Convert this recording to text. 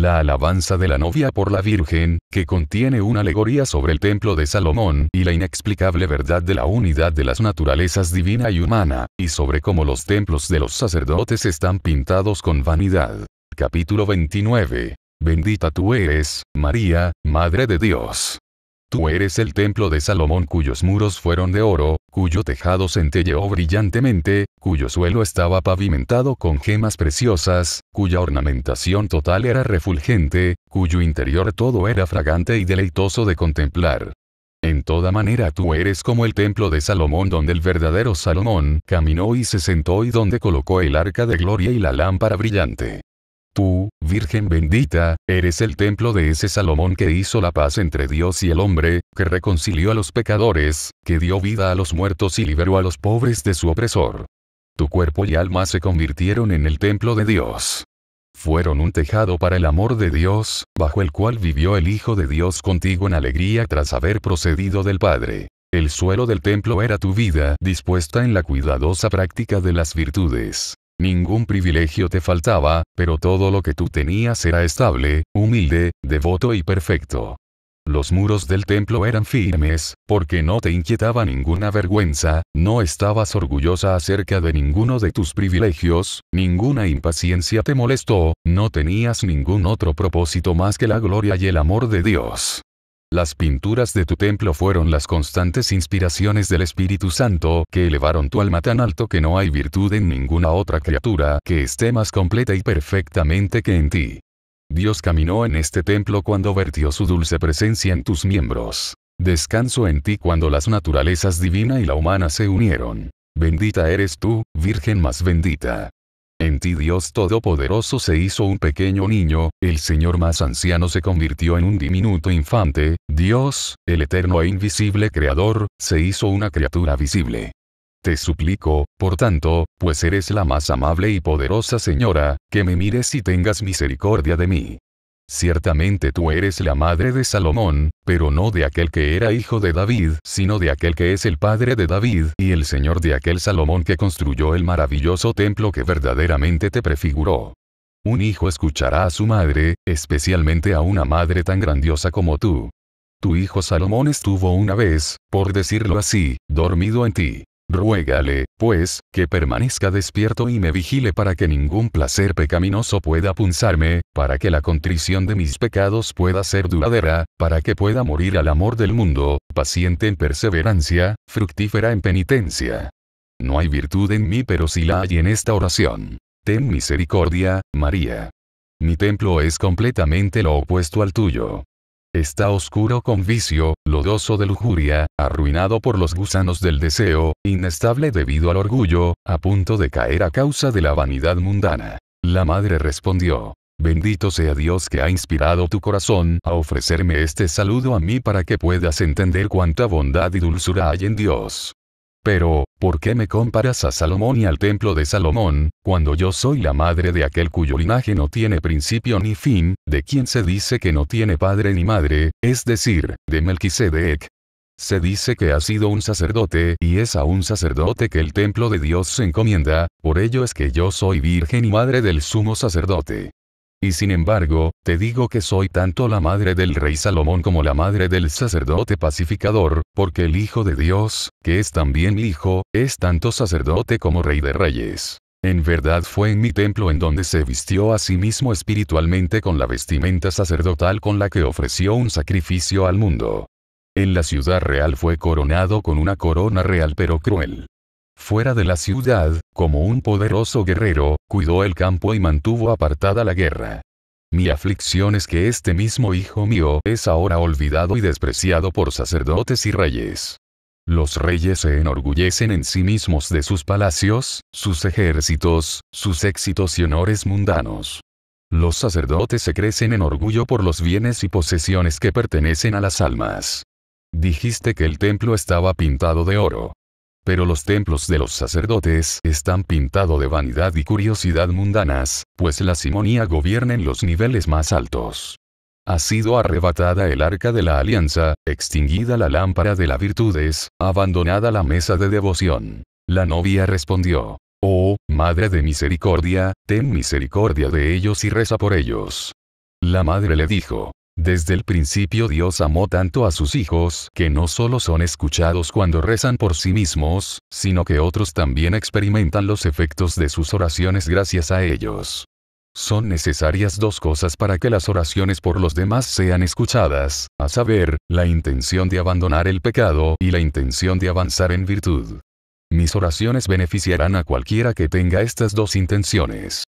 la alabanza de la novia por la Virgen, que contiene una alegoría sobre el templo de Salomón y la inexplicable verdad de la unidad de las naturalezas divina y humana, y sobre cómo los templos de los sacerdotes están pintados con vanidad. Capítulo 29. Bendita tú eres, María, Madre de Dios. Tú eres el templo de Salomón cuyos muros fueron de oro, cuyo tejado centelleó brillantemente, cuyo suelo estaba pavimentado con gemas preciosas, cuya ornamentación total era refulgente, cuyo interior todo era fragante y deleitoso de contemplar. En toda manera tú eres como el templo de Salomón donde el verdadero Salomón caminó y se sentó y donde colocó el arca de gloria y la lámpara brillante. Tú, Virgen bendita, eres el templo de ese Salomón que hizo la paz entre Dios y el hombre, que reconcilió a los pecadores, que dio vida a los muertos y liberó a los pobres de su opresor. Tu cuerpo y alma se convirtieron en el templo de Dios. Fueron un tejado para el amor de Dios, bajo el cual vivió el Hijo de Dios contigo en alegría tras haber procedido del Padre. El suelo del templo era tu vida, dispuesta en la cuidadosa práctica de las virtudes. Ningún privilegio te faltaba, pero todo lo que tú tenías era estable, humilde, devoto y perfecto. Los muros del templo eran firmes, porque no te inquietaba ninguna vergüenza, no estabas orgullosa acerca de ninguno de tus privilegios, ninguna impaciencia te molestó, no tenías ningún otro propósito más que la gloria y el amor de Dios. Las pinturas de tu templo fueron las constantes inspiraciones del Espíritu Santo que elevaron tu alma tan alto que no hay virtud en ninguna otra criatura que esté más completa y perfectamente que en ti. Dios caminó en este templo cuando vertió su dulce presencia en tus miembros. Descanso en ti cuando las naturalezas divina y la humana se unieron. Bendita eres tú, Virgen más bendita. En ti Dios Todopoderoso se hizo un pequeño niño, el Señor más anciano se convirtió en un diminuto infante, Dios, el eterno e invisible Creador, se hizo una criatura visible. Te suplico, por tanto, pues eres la más amable y poderosa señora, que me mires y tengas misericordia de mí. Ciertamente tú eres la madre de Salomón, pero no de aquel que era hijo de David, sino de aquel que es el padre de David, y el señor de aquel Salomón que construyó el maravilloso templo que verdaderamente te prefiguró. Un hijo escuchará a su madre, especialmente a una madre tan grandiosa como tú. Tu hijo Salomón estuvo una vez, por decirlo así, dormido en ti. Ruégale, pues, que permanezca despierto y me vigile para que ningún placer pecaminoso pueda punzarme, para que la contrición de mis pecados pueda ser duradera, para que pueda morir al amor del mundo, paciente en perseverancia, fructífera en penitencia. No hay virtud en mí pero si la hay en esta oración. Ten misericordia, María. Mi templo es completamente lo opuesto al tuyo. Está oscuro con vicio, lodoso de lujuria, arruinado por los gusanos del deseo, inestable debido al orgullo, a punto de caer a causa de la vanidad mundana. La madre respondió, Bendito sea Dios que ha inspirado tu corazón a ofrecerme este saludo a mí para que puedas entender cuánta bondad y dulzura hay en Dios. Pero, ¿por qué me comparas a Salomón y al templo de Salomón, cuando yo soy la madre de aquel cuyo linaje no tiene principio ni fin, de quien se dice que no tiene padre ni madre, es decir, de Melquisedec? Se dice que ha sido un sacerdote, y es a un sacerdote que el templo de Dios se encomienda, por ello es que yo soy virgen y madre del sumo sacerdote. Y sin embargo, te digo que soy tanto la madre del rey Salomón como la madre del sacerdote pacificador, porque el Hijo de Dios, que es también mi Hijo, es tanto sacerdote como rey de reyes. En verdad fue en mi templo en donde se vistió a sí mismo espiritualmente con la vestimenta sacerdotal con la que ofreció un sacrificio al mundo. En la ciudad real fue coronado con una corona real pero cruel fuera de la ciudad, como un poderoso guerrero, cuidó el campo y mantuvo apartada la guerra. Mi aflicción es que este mismo hijo mío es ahora olvidado y despreciado por sacerdotes y reyes. Los reyes se enorgullecen en sí mismos de sus palacios, sus ejércitos, sus éxitos y honores mundanos. Los sacerdotes se crecen en orgullo por los bienes y posesiones que pertenecen a las almas. Dijiste que el templo estaba pintado de oro. Pero los templos de los sacerdotes están pintados de vanidad y curiosidad mundanas, pues la simonía gobierna en los niveles más altos. Ha sido arrebatada el arca de la alianza, extinguida la lámpara de las virtudes, abandonada la mesa de devoción. La novia respondió, Oh, Madre de Misericordia, ten misericordia de ellos y reza por ellos. La madre le dijo, desde el principio Dios amó tanto a sus hijos que no solo son escuchados cuando rezan por sí mismos, sino que otros también experimentan los efectos de sus oraciones gracias a ellos. Son necesarias dos cosas para que las oraciones por los demás sean escuchadas, a saber, la intención de abandonar el pecado y la intención de avanzar en virtud. Mis oraciones beneficiarán a cualquiera que tenga estas dos intenciones.